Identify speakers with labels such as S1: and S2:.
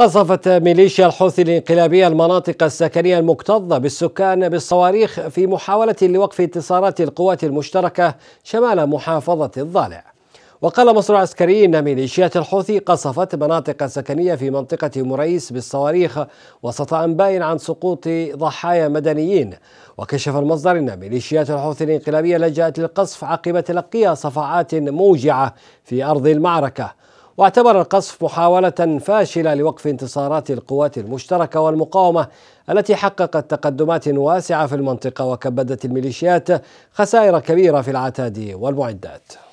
S1: قصفت ميليشيا الحوثي الانقلابية المناطق السكنية المكتظة بالسكان بالصواريخ في محاولة لوقف انتصارات القوات المشتركة شمال محافظة الضالع وقال مصر عسكري أن ميليشيات الحوثي قصفت مناطق سكنية في منطقة مريس بالصواريخ وسط أنباء عن سقوط ضحايا مدنيين وكشف المصدر أن ميليشيات الحوثي الانقلابية لجأت للقصف عقب تلقيها صفعات موجعة في أرض المعركة واعتبر القصف محاولة فاشلة لوقف انتصارات القوات المشتركة والمقاومة التي حققت تقدمات واسعة في المنطقة وكبدت الميليشيات خسائر كبيرة في العتاد والمعدات